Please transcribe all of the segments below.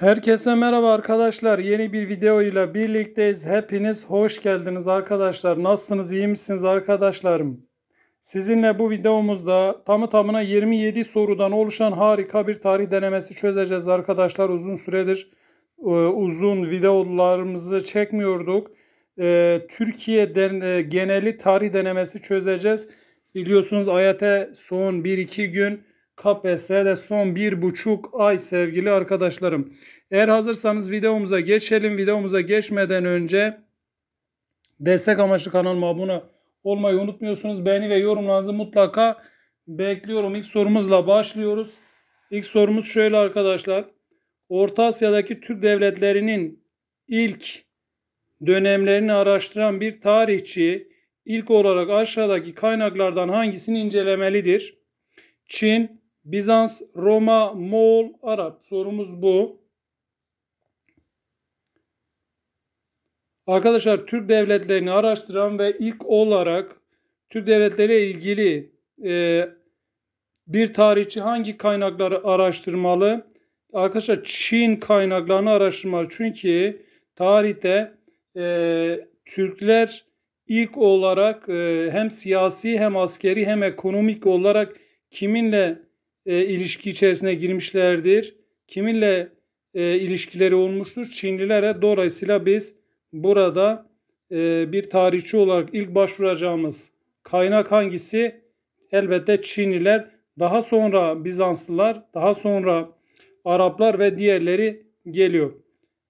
Herkese merhaba arkadaşlar. Yeni bir video ile birlikteyiz. Hepiniz hoş geldiniz arkadaşlar. Nasılsınız? İyi misiniz arkadaşlarım? Sizinle bu videomuzda tamı tamına 27 sorudan oluşan harika bir tarih denemesi çözeceğiz arkadaşlar. Uzun süredir e, uzun videolarımızı çekmiyorduk. E, Türkiye e, geneli tarih denemesi çözeceğiz. Biliyorsunuz ayete son 1-2 gün KPSS'de son 1,5 ay sevgili arkadaşlarım. Eğer hazırsanız videomuza geçelim. Videomuza geçmeden önce destek amaçlı kanalıma abone olmayı unutmuyorsunuz. Beğeni ve yorumlarınızı mutlaka bekliyorum. İlk sorumuzla başlıyoruz. İlk sorumuz şöyle arkadaşlar. Orta Asya'daki Türk devletlerinin ilk dönemlerini araştıran bir tarihçi ilk olarak aşağıdaki kaynaklardan hangisini incelemelidir? Çin, Bizans, Roma, Moğol, Arap sorumuz bu. Arkadaşlar Türk devletlerini araştıran ve ilk olarak Türk devletleriyle ilgili e, bir tarihçi hangi kaynakları araştırmalı? Arkadaşlar Çin kaynaklarını araştırmalı. Çünkü tarihte e, Türkler ilk olarak e, hem siyasi hem askeri hem ekonomik olarak kiminle e, ilişki içerisine girmişlerdir. Kiminle e, ilişkileri olmuştur? Çinlilere. Dolayısıyla biz burada e, bir tarihçi olarak ilk başvuracağımız kaynak hangisi? Elbette Çinliler, daha sonra Bizanslılar, daha sonra Araplar ve diğerleri geliyor.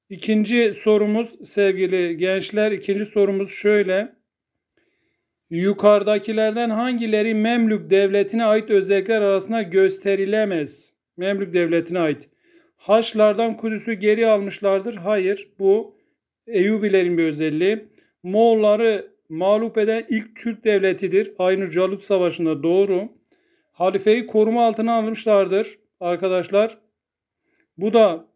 İkinci sorumuz sevgili gençler, ikinci sorumuz şöyle. Yukarıdakilerden hangileri Memlük devletine ait özellikler arasında gösterilemez? Memlük devletine ait. Haçlardan Kudüs'ü geri almışlardır. Hayır bu Eyyubilerin bir özelliği. Moğolları mağlup eden ilk Türk devletidir. Aynı Calut Savaşı'nda doğru. Halifeyi koruma altına almışlardır arkadaşlar. Bu da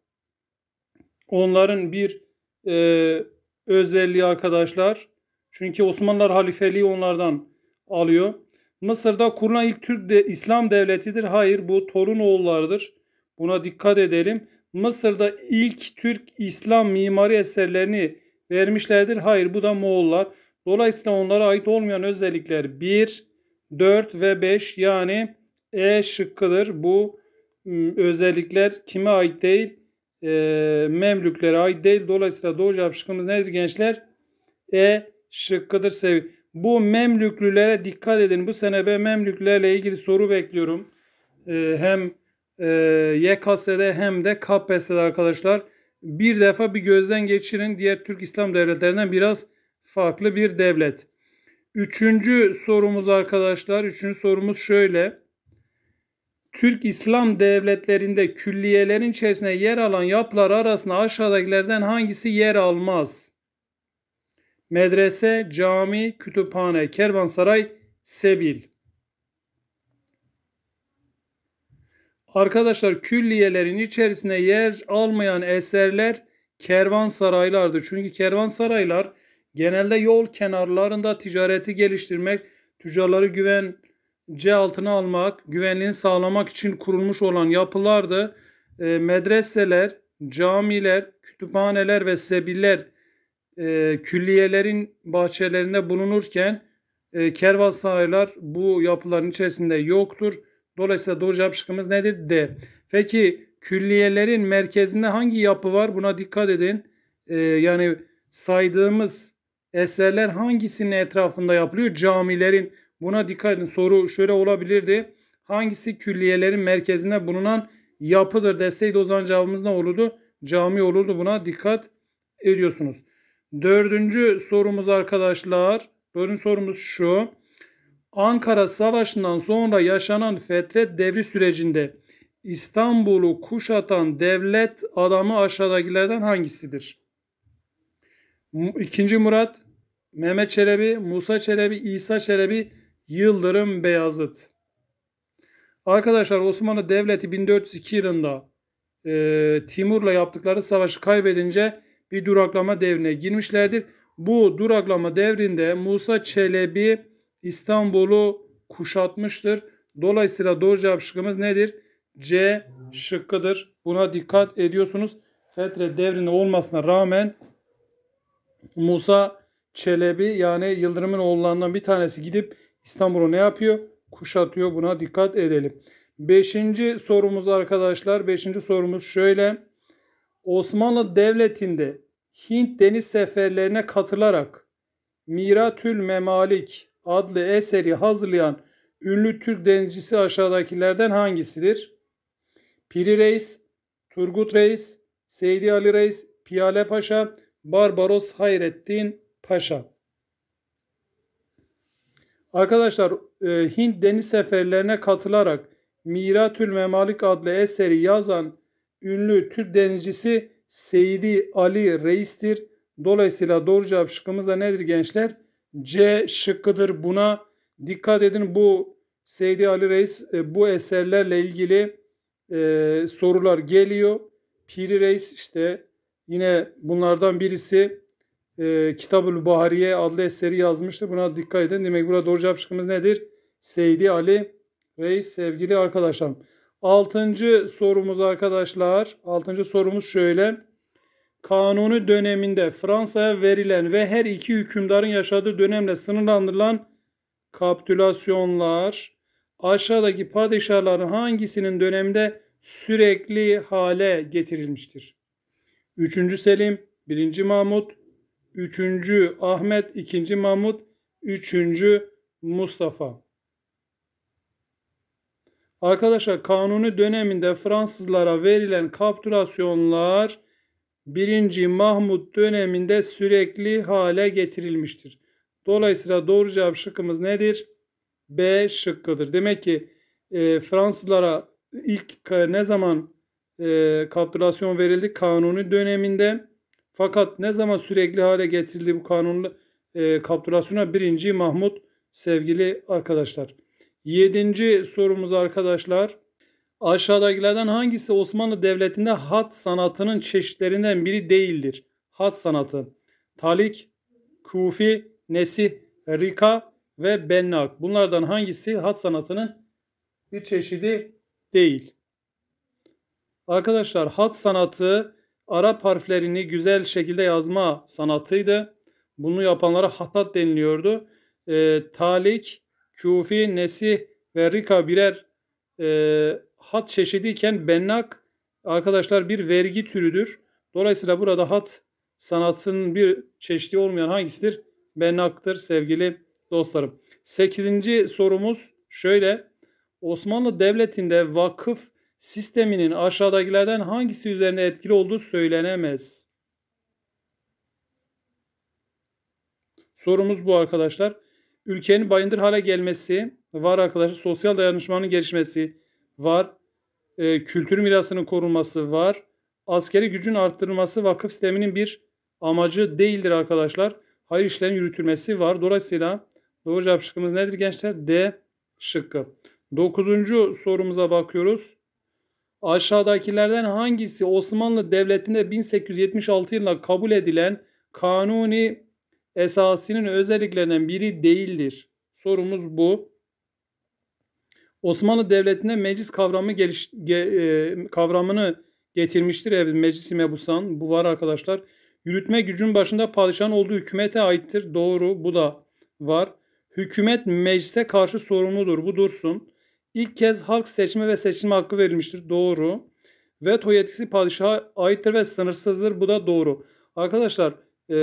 onların bir e, özelliği arkadaşlar. Çünkü Osmanlılar halifeliği onlardan alıyor. Mısır'da kurulan ilk Türk de, İslam devletidir. Hayır bu torun oğullardır. Buna dikkat edelim. Mısır'da ilk Türk İslam mimari eserlerini vermişlerdir. Hayır bu da Moğollar. Dolayısıyla onlara ait olmayan özellikler 1, 4 ve 5 yani E şıkkıdır. Bu özellikler kime ait değil? E, Memlüklere ait değil. Dolayısıyla doğru cevap şıkkımız nedir gençler? E şıkkıdır sev. Bu Memlüklülere dikkat edin. Bu sene ben Memlüklülerle ilgili soru bekliyorum. Ee, hem e, YKS'de hem de KPSS'de arkadaşlar. Bir defa bir gözden geçirin. Diğer Türk İslam devletlerinden biraz farklı bir devlet. Üçüncü sorumuz arkadaşlar. Üçüncü sorumuz şöyle. Türk İslam devletlerinde külliyelerin içerisinde yer alan yapılar arasında aşağıdakilerden hangisi yer almaz? medrese, cami, kütüphane, kervansaray, sebil. Arkadaşlar külliyelerin içerisinde yer almayan eserler kervansaraylardır. Çünkü kervansaraylar genelde yol kenarlarında ticareti geliştirmek, tüccarları güvence altına almak, güvenliğini sağlamak için kurulmuş olan yapılardı. E, medreseler, camiler, kütüphaneler ve sebiller e, külliyelerin bahçelerinde bulunurken e, kervansaraylar bu yapıların içerisinde yoktur. Dolayısıyla doğru cevap şıkkımız nedir? D. Peki külliyelerin merkezinde hangi yapı var? Buna dikkat edin. E, yani saydığımız eserler hangisinin etrafında yapılıyor? Camilerin buna dikkat edin. Soru şöyle olabilirdi. Hangisi külliyelerin merkezinde bulunan yapıdır deseydi o zaman cevabımız ne olurdu? Cami olurdu. Buna dikkat ediyorsunuz. Dördüncü sorumuz arkadaşlar. Dördüncü sorumuz şu. Ankara Savaşı'ndan sonra yaşanan fetret devri sürecinde İstanbul'u kuşatan devlet adamı aşağıdakilerden hangisidir? İkinci Murat, Mehmet Çelebi, Musa Çelebi, İsa Çelebi, Yıldırım Beyazıt. Arkadaşlar Osmanlı Devleti 1402 yılında e, Timur'la yaptıkları savaşı kaybedince bir duraklama devrine girmişlerdir. Bu duraklama devrinde Musa Çelebi İstanbul'u kuşatmıştır. Dolayısıyla doğru cevap şıkkımız nedir? C şıkkıdır. Buna dikkat ediyorsunuz. Fetre devrinde olmasına rağmen Musa Çelebi yani Yıldırım'ın oğullarından bir tanesi gidip İstanbul'u ne yapıyor? Kuşatıyor. Buna dikkat edelim. Beşinci sorumuz arkadaşlar. Beşinci sorumuz şöyle. Osmanlı Devleti'nde Hint deniz seferlerine katılarak Miratül Memalik adlı eseri hazırlayan ünlü Türk denizcisi aşağıdakilerden hangisidir? Piri Reis, Turgut Reis, Seydi Ali Reis, Piyale Paşa, Barbaros Hayrettin Paşa. Arkadaşlar e, Hint deniz seferlerine katılarak Miratül Memalik adlı eseri yazan ünlü Türk denizcisi Seyidi Ali Reis'tir. Dolayısıyla doğru cevap şıkkımız da nedir gençler? C şıkkıdır. Buna dikkat edin. Bu Seyidi Ali Reis e, bu eserlerle ilgili e, sorular geliyor. Piri Reis işte yine bunlardan birisi e, kitab Bahariye adlı eseri yazmıştı. Buna dikkat edin. Demek burada doğru cevap şıkkımız nedir? Seydi Ali Reis sevgili arkadaşlarım. Altıncı sorumuz arkadaşlar. Altıncı sorumuz şöyle. Kanuni döneminde Fransa'ya verilen ve her iki hükümdarın yaşadığı dönemle sınırlandırılan kapitülasyonlar aşağıdaki padişahların hangisinin döneminde sürekli hale getirilmiştir? 3. Selim, 1. Mahmut, 3. Ahmet, 2. Mahmut, 3. Mustafa. Arkadaşlar kanuni döneminde Fransızlara verilen kapitülasyonlar 1. Mahmut döneminde sürekli hale getirilmiştir. Dolayısıyla doğru cevap şıkkımız nedir? B şıkkıdır. Demek ki e, Fransızlara ilk ne zaman e, kapitülasyon verildi? Kanuni döneminde. Fakat ne zaman sürekli hale getirildi bu kanunlu e, kapitülasyona? 1. Mahmut sevgili arkadaşlar. Yedinci sorumuz arkadaşlar. Aşağıdakilerden hangisi Osmanlı Devleti'nde hat sanatının çeşitlerinden biri değildir? Hat sanatı. Talik, kufi, nesih, rika ve bennak. Bunlardan hangisi hat sanatının bir çeşidi değil? Arkadaşlar hat sanatı Arap harflerini güzel şekilde yazma sanatıydı. Bunu yapanlara hatat deniliyordu. E, talik, Kufi, Nesih ve Rika birer e, hat çeşidiyken bennak arkadaşlar bir vergi türüdür. Dolayısıyla burada hat sanatının bir çeşidi olmayan hangisidir? Bennaktır sevgili dostlarım. Sekizinci sorumuz şöyle. Osmanlı Devleti'nde vakıf sisteminin aşağıdakilerden hangisi üzerine etkili olduğu söylenemez. Sorumuz bu arkadaşlar ülkenin bayındır hale gelmesi var arkadaşlar. Sosyal dayanışmanın gelişmesi var. E, kültür mirasının korunması var. Askeri gücün arttırılması vakıf sisteminin bir amacı değildir arkadaşlar. Hayır işlerin yürütülmesi var. Dolayısıyla doğru cevap şıkkımız nedir gençler? D şıkkı. Dokuzuncu sorumuza bakıyoruz. Aşağıdakilerden hangisi Osmanlı Devleti'nde 1876 yılında kabul edilen Kanuni Esasının özelliklerinden biri değildir. Sorumuz bu. Osmanlı Devleti'nde meclis kavramı geliş, ge, e, kavramını getirmiştir Evrim Meclisi Mebusan. Bu var arkadaşlar. Yürütme gücün başında padişahın olduğu hükümete aittir. Doğru bu da var. Hükümet meclise karşı sorumludur. Bu dursun. İlk kez halk seçme ve seçilme hakkı verilmiştir. Doğru. Veto yetkisi padişaha aittir ve sınırsızdır. Bu da doğru. Arkadaşlar e,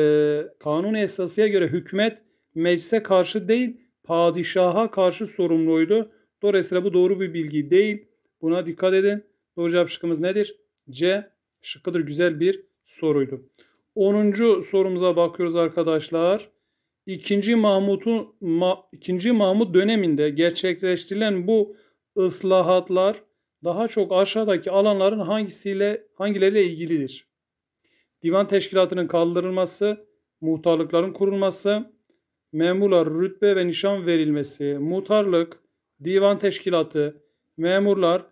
kanun esasıya göre hükümet meclise karşı değil padişaha karşı sorumluydu. Dolayısıyla bu doğru bir bilgi değil. Buna dikkat edin. Doğru cevap şıkkımız nedir? C şıkkıdır. Güzel bir soruydu. 10. sorumuza bakıyoruz arkadaşlar. 2. Mahmut'un ma, 2. Mahmut döneminde gerçekleştirilen bu ıslahatlar daha çok aşağıdaki alanların hangisiyle hangileriyle ilgilidir? divan teşkilatının kaldırılması, muhtarlıkların kurulması, memurlar rütbe ve nişan verilmesi, muhtarlık, divan teşkilatı, memurlar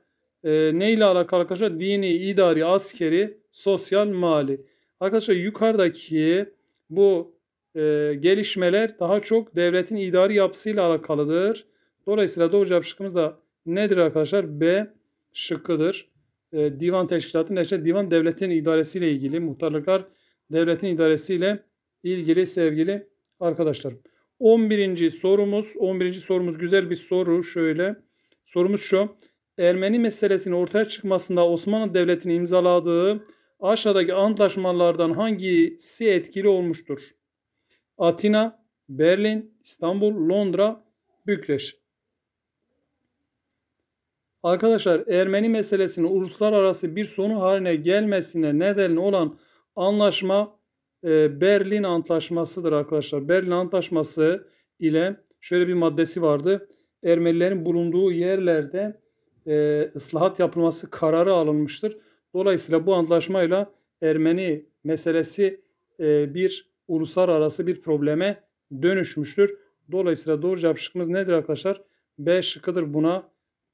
e, ne ile alakalı arkadaşlar? Dini, idari, askeri, sosyal, mali. Arkadaşlar yukarıdaki bu e, gelişmeler daha çok devletin idari yapısıyla alakalıdır. Dolayısıyla doğru cevap şıkkımız da nedir arkadaşlar? B şıkkıdır. E, divan teşkilatı neşe divan devletin idaresiyle ilgili muhtarlıklar devletin idaresiyle ilgili sevgili arkadaşlarım. 11. sorumuz 11. sorumuz güzel bir soru şöyle. Sorumuz şu. Ermeni meselesinin ortaya çıkmasında Osmanlı Devleti'nin imzaladığı aşağıdaki antlaşmalardan hangisi etkili olmuştur? Atina, Berlin, İstanbul, Londra, Bükreş. Arkadaşlar Ermeni meselesinin uluslararası bir sonu haline gelmesine neden olan anlaşma e, Berlin Antlaşması'dır arkadaşlar. Berlin Antlaşması ile şöyle bir maddesi vardı. Ermenilerin bulunduğu yerlerde e, ıslahat yapılması kararı alınmıştır. Dolayısıyla bu antlaşmayla Ermeni meselesi e, bir uluslararası bir probleme dönüşmüştür. Dolayısıyla doğru cevap şıkkımız nedir arkadaşlar? B şıkkıdır buna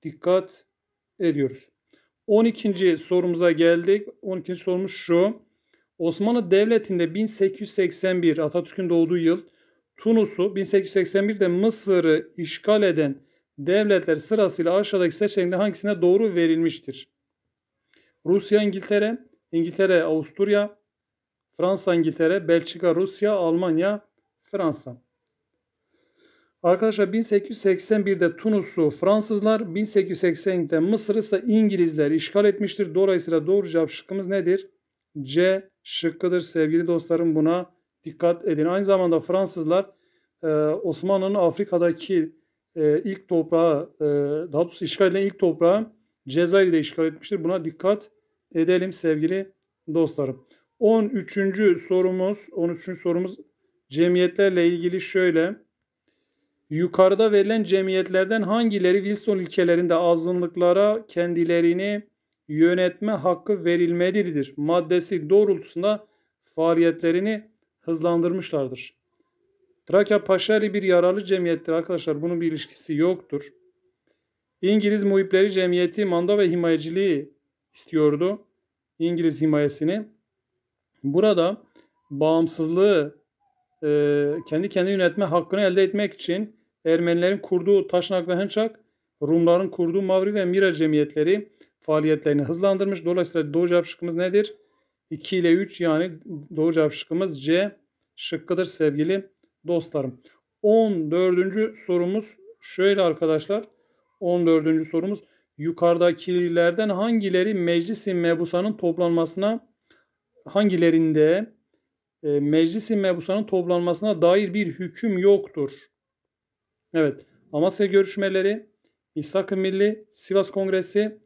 dikkat ediyoruz. 12. sorumuza geldik. 12. sorumuz şu. Osmanlı Devleti'nde 1881 Atatürk'ün doğduğu yıl Tunus'u 1881'de Mısır'ı işgal eden devletler sırasıyla aşağıdaki seçenekler hangisine doğru verilmiştir? Rusya İngiltere, İngiltere Avusturya, Fransa İngiltere, Belçika Rusya, Almanya Fransa. Arkadaşlar 1881'de Tunus'u Fransızlar, 1880'de Mısır'ı ise İngilizler işgal etmiştir. Dolayısıyla doğru cevap şıkkımız nedir? C şıkkıdır sevgili dostlarım buna dikkat edin. Aynı zamanda Fransızlar e, Osmanlı'nın Afrika'daki e, ilk toprağı, e, daha doğrusu işgal edilen ilk toprağı Cezayir'i de işgal etmiştir. Buna dikkat edelim sevgili dostlarım. 13. sorumuz, 13. sorumuz cemiyetlerle ilgili şöyle. Yukarıda verilen cemiyetlerden hangileri Wilson ülkelerinde azınlıklara kendilerini yönetme hakkı verilmelidir maddesi doğrultusunda faaliyetlerini hızlandırmışlardır. Trakya Paşari bir yararlı cemiyettir arkadaşlar. Bunun bir ilişkisi yoktur. İngiliz muhipleri cemiyeti manda ve himayeciliği istiyordu. İngiliz himayesini. Burada bağımsızlığı e, kendi kendini yönetme hakkını elde etmek için Ermenilerin kurduğu Taşnak ve Hınçak, Rumların kurduğu Mavri ve Mira cemiyetleri faaliyetlerini hızlandırmış. Dolayısıyla Doğu cevap şıkkımız nedir? 2 ile 3 yani Doğu cevap şıkkımız C şıkkıdır sevgili dostlarım. 14. sorumuz şöyle arkadaşlar. 14. sorumuz yukarıdakilerden hangileri Meclisin mebusanın toplanmasına hangilerinde e, meclisi mebusanın toplanmasına dair bir hüküm yoktur. Evet Amasya görüşmeleri, i̇shak Milli, Sivas Kongresi,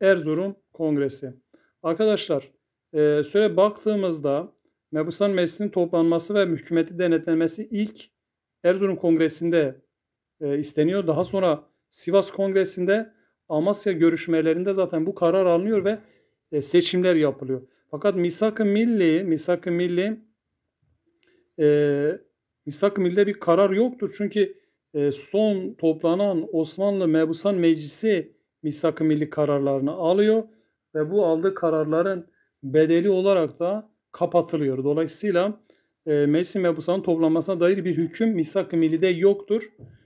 Erzurum Kongresi. Arkadaşlar e, şöyle baktığımızda mebusan meclisinin toplanması ve hükümeti denetlenmesi ilk Erzurum Kongresi'nde e, isteniyor. Daha sonra Sivas Kongresi'nde Amasya görüşmelerinde zaten bu karar alınıyor ve e, seçimler yapılıyor. Fakat misak-ı milli, misak-ı milli e, misak-ı millide bir karar yoktur. Çünkü e, son toplanan Osmanlı Mebusan Meclisi misak-ı milli kararlarını alıyor ve bu aldığı kararların bedeli olarak da kapatılıyor. Dolayısıyla e, meclis mebusanın toplanmasına dair bir hüküm misak-ı millide yoktur.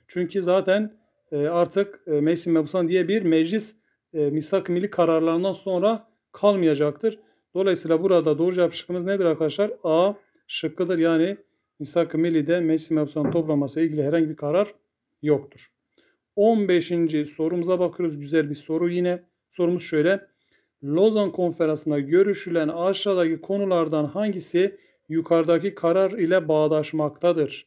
Çünkü zaten e, artık e, meclis mebusan diye bir meclis e, misak-ı milli kararlarından sonra kalmayacaktır. Dolayısıyla burada doğru cevap şıkkımız nedir arkadaşlar? A şıkkıdır. Yani İshak-ı Milli'de meclis mevzusunun toplaması ilgili herhangi bir karar yoktur. 15. sorumuza bakıyoruz. Güzel bir soru yine. Sorumuz şöyle. Lozan konferansında görüşülen aşağıdaki konulardan hangisi yukarıdaki karar ile bağdaşmaktadır?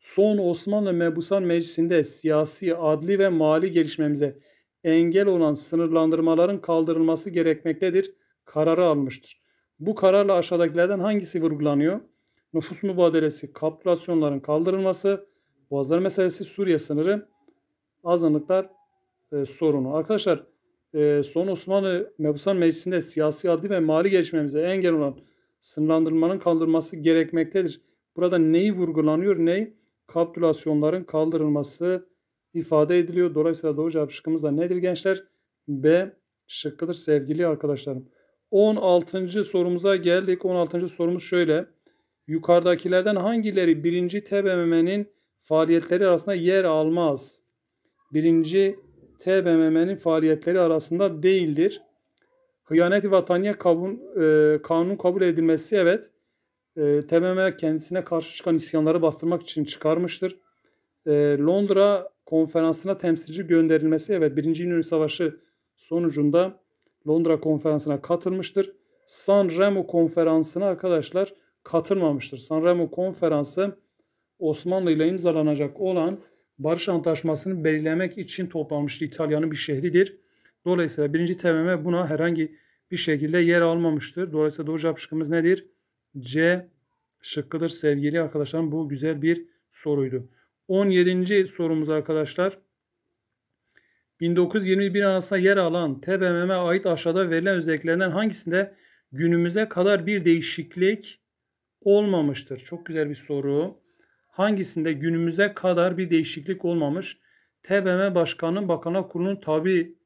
Son Osmanlı Mebusan Meclisi'nde siyasi, adli ve mali gelişmemize engel olan sınırlandırmaların kaldırılması gerekmektedir kararı almıştır. Bu kararla aşağıdakilerden hangisi vurgulanıyor? Nüfus mübadelesi, kapitülasyonların kaldırılması, Boğazlar meselesi, Suriye sınırı, azınlıklar e, sorunu. Arkadaşlar e, son Osmanlı Mebusan Meclisi'nde siyasi adli ve mali geçmemize engel olan sınırlandırmanın kaldırılması gerekmektedir. Burada neyi vurgulanıyor? Neyi Kapitülasyonların kaldırılması ifade ediliyor. Dolayısıyla doğru cevap şıkkımız da nedir gençler? B şıkkıdır sevgili arkadaşlarım. 16. sorumuza geldik. 16. sorumuz şöyle. Yukarıdakilerden hangileri birinci TBMM'nin faaliyetleri arasında yer almaz? Birinci TBMM'nin faaliyetleri arasında değildir. Hıyaneti vataniye kabun, e, kanun kabul edilmesi evet. E, TBMM kendisine karşı çıkan isyanları bastırmak için çıkarmıştır. E, Londra konferansına temsilci gönderilmesi evet. Birinci İnönü Savaşı sonucunda Londra konferansına katılmıştır. San Remo konferansına arkadaşlar katılmamıştır. San Remo konferansı Osmanlı ile imzalanacak olan barış antlaşmasını belirlemek için toplanmıştır. İtalya'nın bir şehridir. Dolayısıyla birinci TMM buna herhangi bir şekilde yer almamıştır. Dolayısıyla doğru cevap şıkkımız nedir? C şıkkıdır sevgili arkadaşlarım. Bu güzel bir soruydu. 17. sorumuz arkadaşlar. 1921 arasında yer alan TBMM'e ait aşağıda verilen özelliklerinden hangisinde günümüze kadar bir değişiklik olmamıştır? Çok güzel bir soru. Hangisinde günümüze kadar bir değişiklik olmamış? TBMM Başkanı Bakanlar Kurulu'nun tabi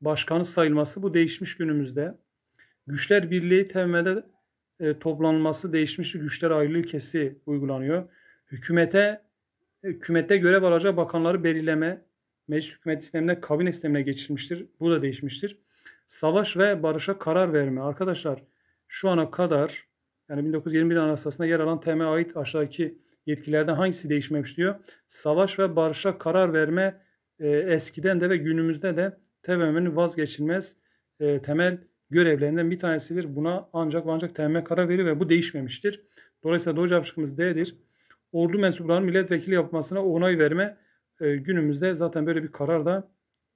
başkanı sayılması bu değişmiş günümüzde. Güçler Birliği TBMM'de e, toplanması değişmiş güçler ayrılığı kesi uygulanıyor. Hükümete e, hükümette görev alacağı bakanları belirleme meclis hükümet sistemine kabine sistemine geçilmiştir. Bu da değişmiştir. Savaş ve barışa karar verme. Arkadaşlar şu ana kadar yani 1921 Anayasası'nda yer alan TM'ye ait aşağıdaki yetkilerden hangisi değişmemiş diyor. Savaş ve barışa karar verme e, eskiden de ve günümüzde de TMM'nin vazgeçilmez e, temel görevlerinden bir tanesidir. Buna ancak ancak TM karar veriyor ve bu değişmemiştir. Dolayısıyla doğru cevap şıkkımız D'dir. Ordu mensuplarının milletvekili yapmasına onay verme ee, günümüzde zaten böyle bir karar da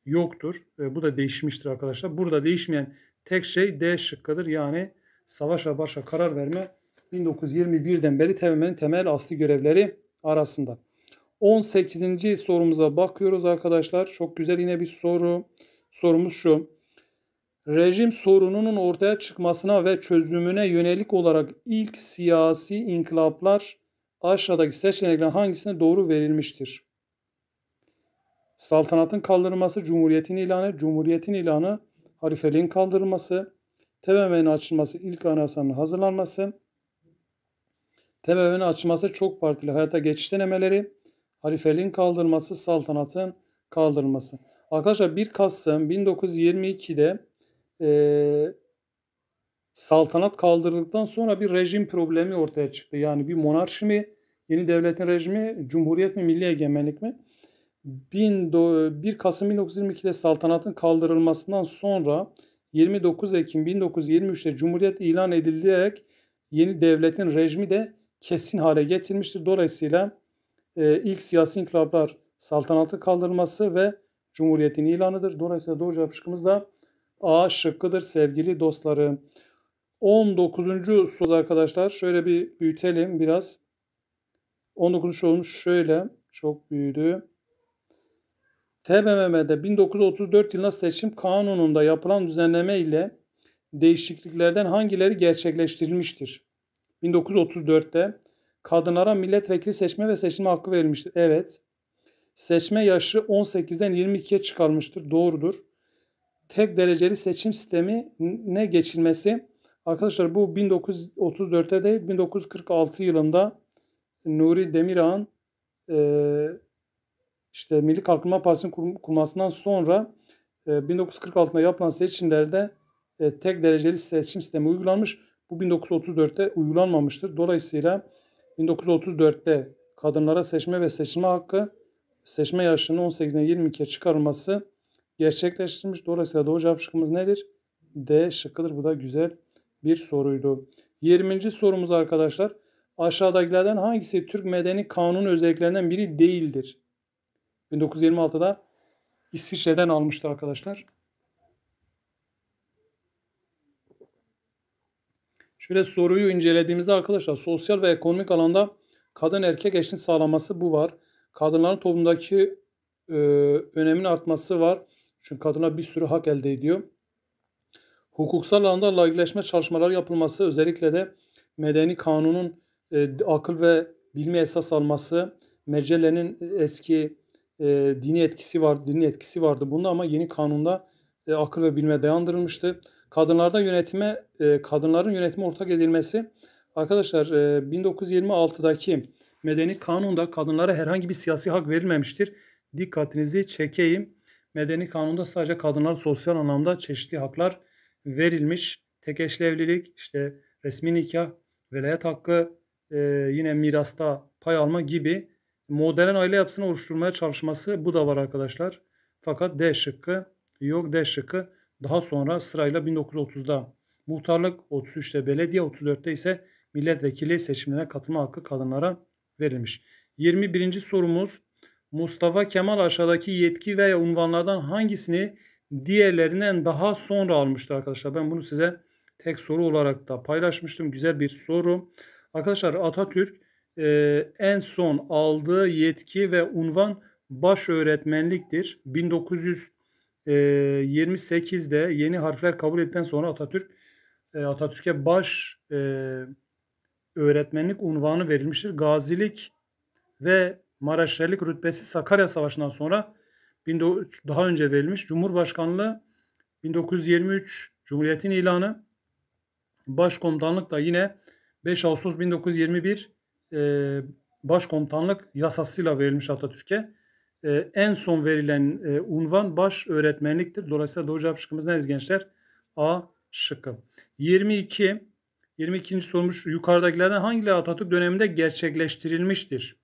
yoktur. Ee, bu da değişmiştir arkadaşlar. Burada değişmeyen tek şey D şıkkıdır. Yani savaş ve barışa karar verme 1921'den beri TMM'nin temel asli görevleri arasında. 18. sorumuza bakıyoruz arkadaşlar. Çok güzel yine bir soru. Sorumuz şu. Rejim sorununun ortaya çıkmasına ve çözümüne yönelik olarak ilk siyasi inkılaplar aşağıdaki seçeneklerden hangisine doğru verilmiştir? saltanatın kaldırılması, cumhuriyetin ilanı, cumhuriyetin ilanı, harifeliğin kaldırılması, TBMM'nin açılması, ilk anayasanın hazırlanması, TBMM'nin açılması, çok partili hayata geçiş denemeleri, harifeliğin kaldırılması, saltanatın kaldırılması. Arkadaşlar 1 Kasım 1922'de e, saltanat kaldırıldıktan sonra bir rejim problemi ortaya çıktı. Yani bir monarşi mi, yeni devletin rejimi, cumhuriyet mi, milli egemenlik mi? 1 Kasım 1922'de saltanatın kaldırılmasından sonra 29 Ekim 1923'te Cumhuriyet ilan edilerek yeni devletin rejimi de kesin hale getirilmiştir. Dolayısıyla e, ilk siyasi inkılaplar saltanatı kaldırılması ve Cumhuriyetin ilanıdır. Dolayısıyla doğru cevap şıkkımız da A şıkkıdır sevgili dostlarım. 19. soru arkadaşlar. Şöyle bir büyütelim biraz. 19 olmuş şöyle. Çok büyüdü. TBMM'de 1934 yılında seçim kanununda yapılan düzenleme ile değişikliklerden hangileri gerçekleştirilmiştir? 1934'te kadınlara milletvekili seçme ve seçilme hakkı verilmiştir. Evet. Seçme yaşı 18'den 22'ye çıkarmıştır. Doğrudur. Tek dereceli seçim sistemine geçilmesi. Arkadaşlar bu 1934'te değil 1946 yılında Nuri Demirağ'ın e, işte Milli Kalkınma Partisi'nin kurulmasından sonra e, 1946'da yapılan seçimlerde e, tek dereceli seçim sistemi uygulanmış. Bu 1934'te uygulanmamıştır. Dolayısıyla 1934'te kadınlara seçme ve seçme hakkı seçme yaşının 18'den 22'ye çıkarılması gerçekleştirilmiş. Dolayısıyla doğru cevap şıkkımız nedir? D şıkkıdır. Bu da güzel bir soruydu. 20. sorumuz arkadaşlar. Aşağıdakilerden hangisi Türk medeni kanun özelliklerinden biri değildir? 1926'da İsviçre'den almıştı arkadaşlar. Şöyle soruyu incelediğimizde arkadaşlar sosyal ve ekonomik alanda kadın erkek eşit sağlaması bu var. Kadınların toplumdaki e, önemin artması var. Çünkü kadına bir sürü hak elde ediyor. Hukuksal alanda layıkleşme çalışmaları yapılması özellikle de medeni kanunun e, akıl ve bilme esas alması, Mecelle'nin eski e, dini etkisi var, dinin etkisi vardı bunda ama yeni kanunda e, akıl ve bilme dayandırılmıştı. Kadınlarda yönetime, e, kadınların yönetime ortak edilmesi arkadaşlar e, 1926'daki medeni kanunda kadınlara herhangi bir siyasi hak verilmemiştir. Dikkatinizi çekeyim. Medeni kanunda sadece kadınlar sosyal anlamda çeşitli haklar verilmiş. Tek eşli evlilik, işte resmi nikah, velayet hakkı, e, yine mirasta pay alma gibi modern aile yapısını oluşturmaya çalışması bu da var arkadaşlar. Fakat D şıkkı yok D şıkkı daha sonra sırayla 1930'da muhtarlık 33'te belediye 34'te ise milletvekili seçimlerine katılma hakkı kadınlara verilmiş. 21. sorumuz Mustafa Kemal aşağıdaki yetki veya unvanlardan hangisini diğerlerinden daha sonra almıştı arkadaşlar. Ben bunu size tek soru olarak da paylaşmıştım. Güzel bir soru. Arkadaşlar Atatürk e, en son aldığı yetki ve unvan baş öğretmenliktir. 1928'de e, yeni harfler kabul ettikten sonra Atatürk e, Atatürk'e baş e, öğretmenlik unvanı verilmiştir. Gazilik ve Maraşerlik rütbesi Sakarya Savaşı'ndan sonra daha önce verilmiş. Cumhurbaşkanlığı 1923 Cumhuriyet'in ilanı. Başkomutanlık da yine 5 Ağustos 1921 e, başkomutanlık yasasıyla verilmiş Atatürk'e. E, en son verilen e, unvan baş öğretmenliktir. Dolayısıyla doğru cevap şıkkımız nedir gençler? A şıkkı. 22 22. sormuş yukarıdakilerden hangileri Atatürk döneminde gerçekleştirilmiştir?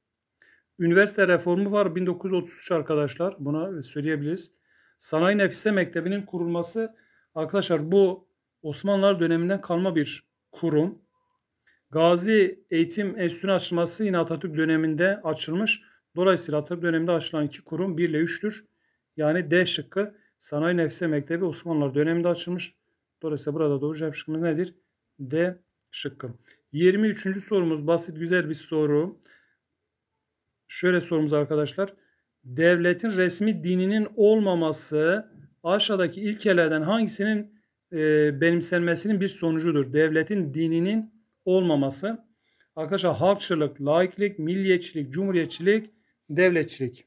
Üniversite reformu var 1933 arkadaşlar. Buna söyleyebiliriz. Sanayi Nefise Mektebi'nin kurulması arkadaşlar bu Osmanlılar döneminden kalma bir kurum. Gazi Eğitim Enstitüsü'nün açılması yine Atatürk döneminde açılmış. Dolayısıyla Atatürk döneminde açılan iki kurum 1 ile 3'tür. Yani D şıkkı Sanayi Nefse Mektebi Osmanlılar döneminde açılmış. Dolayısıyla burada doğru cevap şıkkımız nedir? D şıkkı. 23. sorumuz basit güzel bir soru. Şöyle sorumuz arkadaşlar. Devletin resmi dininin olmaması aşağıdaki ilkelerden hangisinin e, benimsenmesinin bir sonucudur? Devletin dininin olmaması. Arkadaşlar halkçılık, laiklik, milliyetçilik, cumhuriyetçilik, devletçilik.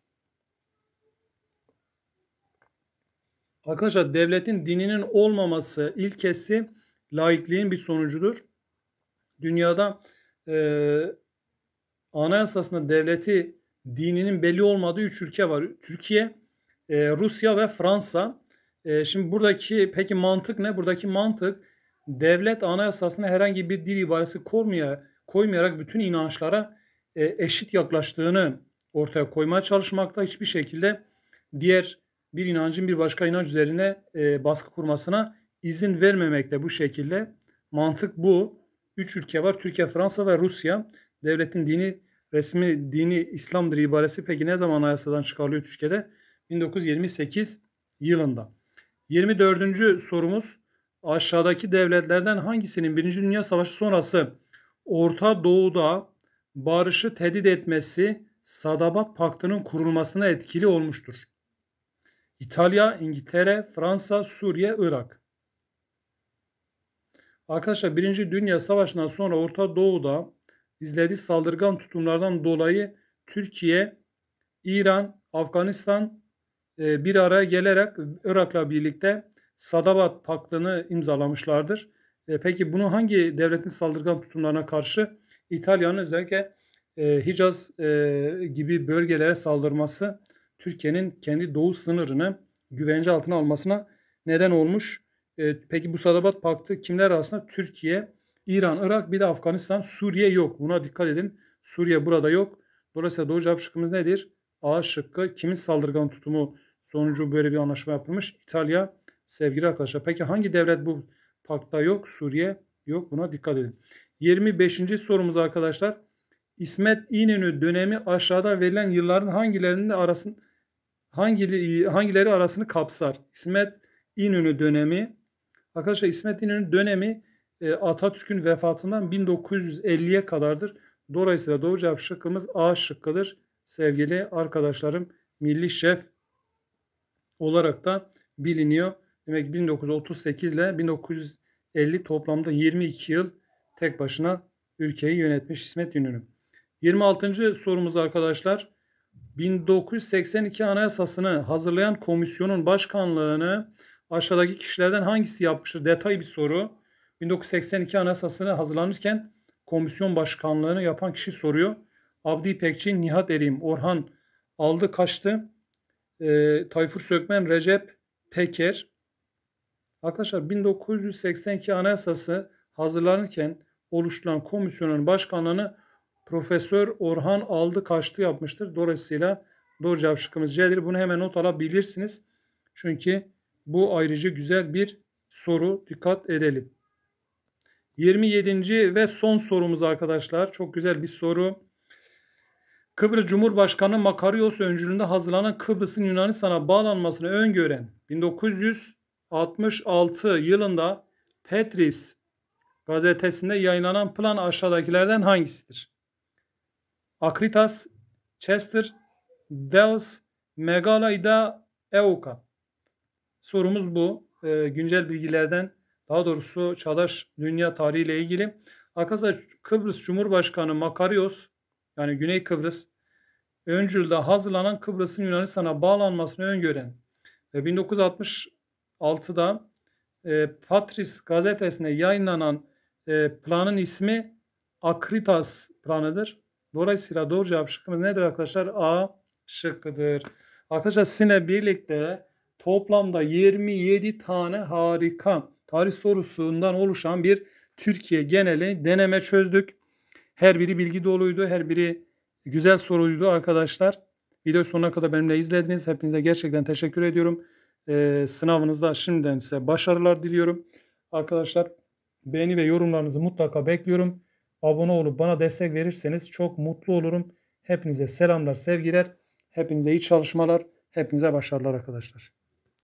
Arkadaşlar devletin dininin olmaması ilkesi laikliğin bir sonucudur. Dünyada e, anayasasında devleti dininin belli olmadığı 3 ülke var. Türkiye, e, Rusya ve Fransa. E, şimdi buradaki peki mantık ne? Buradaki mantık devlet anayasasına herhangi bir dil ibaresi koymaya, koymayarak bütün inançlara e, eşit yaklaştığını ortaya koymaya çalışmakta hiçbir şekilde diğer bir inancın bir başka inanç üzerine e, baskı kurmasına izin vermemekle bu şekilde mantık bu. Üç ülke var Türkiye, Fransa ve Rusya. Devletin dini resmi dini İslam'dır ibaresi peki ne zaman anayasadan çıkarılıyor Türkiye'de? 1928 yılında. 24. sorumuz aşağıdaki devletlerden hangisinin 1. Dünya Savaşı sonrası Orta Doğu'da barışı tehdit etmesi Sadabat Paktı'nın kurulmasına etkili olmuştur? İtalya, İngiltere, Fransa, Suriye, Irak. Arkadaşlar 1. Dünya Savaşı'ndan sonra Orta Doğu'da izlediği saldırgan tutumlardan dolayı Türkiye, İran, Afganistan e, bir araya gelerek Irak'la birlikte Sadabat Paktı'nı imzalamışlardır. E, peki bunu hangi devletin saldırgan tutumlarına karşı İtalya'nın özellikle e, Hicaz e, gibi bölgelere saldırması Türkiye'nin kendi doğu sınırını güvence altına almasına neden olmuş. E, peki bu Sadabat Paktı kimler arasında? Türkiye, İran, Irak bir de Afganistan, Suriye yok. Buna dikkat edin. Suriye burada yok. Dolayısıyla doğru cevap şıkkımız nedir? A şıkkı kimin saldırgan tutumu sonucu böyle bir anlaşma yapılmış? İtalya Sevgili arkadaşlar peki hangi devlet bu pakta yok? Suriye yok buna dikkat edin. 25. sorumuz arkadaşlar. İsmet İnönü dönemi aşağıda verilen yılların hangilerinin arasın hangi hangileri arasını kapsar? İsmet İnönü dönemi arkadaşlar İsmet İnönü dönemi e, Atatürk'ün vefatından 1950'ye kadardır. Dolayısıyla doğru cevap şıkkımız A şıkkıdır. Sevgili arkadaşlarım milli şef olarak da biliniyor. Demek 1938 ile 1950 toplamda 22 yıl tek başına ülkeyi yönetmiş İsmet İnönü. 26. sorumuz arkadaşlar. 1982 Anayasasını hazırlayan komisyonun başkanlığını aşağıdaki kişilerden hangisi yapmıştır? Detay bir soru. 1982 Anayasasını hazırlanırken komisyon başkanlığını yapan kişi soruyor. Abdi İpekçi, Nihat Erim, Orhan Aldı Kaçtı, e, Tayfur Sökmen, Recep Peker, Arkadaşlar 1982 Anayasası hazırlanırken oluşturulan komisyonun başkanlığını Profesör Orhan Aldı Kaçtı yapmıştır. Dolayısıyla doğru cevap şıkkımız C'dir. Bunu hemen not alabilirsiniz. Çünkü bu ayrıca güzel bir soru. Dikkat edelim. 27. ve son sorumuz arkadaşlar. Çok güzel bir soru. Kıbrıs Cumhurbaşkanı Makarios öncülüğünde hazırlanan Kıbrıs'ın Yunanistan'a bağlanmasını öngören 1900 66 yılında Petris gazetesinde yayınlanan plan aşağıdakilerden hangisidir? Akritas, Chester, Delos, Megalaida, Euka. Sorumuz bu. E, güncel bilgilerden daha doğrusu çağdaş dünya tarihiyle ilgili. Arkadaşlar Kıbrıs Cumhurbaşkanı Makarios yani Güney Kıbrıs öncülde hazırlanan Kıbrıs'ın Yunanistan'a bağlanmasını öngören ve 1960 6'da e, Patris gazetesine yayınlanan e, planın ismi Akritas planıdır. Dolayısıyla doğru cevap şıkkımız nedir arkadaşlar? A şıkkıdır. Arkadaşlar sizinle birlikte toplamda 27 tane harika tarih sorusundan oluşan bir Türkiye geneli deneme çözdük. Her biri bilgi doluydu. Her biri güzel soruydu arkadaşlar. Video sonuna kadar benimle izlediniz. Hepinize gerçekten teşekkür ediyorum e, sınavınızda şimdiden size başarılar diliyorum. Arkadaşlar beğeni ve yorumlarınızı mutlaka bekliyorum. Abone olup bana destek verirseniz çok mutlu olurum. Hepinize selamlar, sevgiler. Hepinize iyi çalışmalar. Hepinize başarılar arkadaşlar.